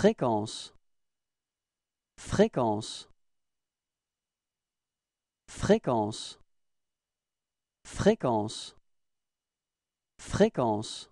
Fréquence. Fréquence. Fréquence. Fréquence. Fréquence.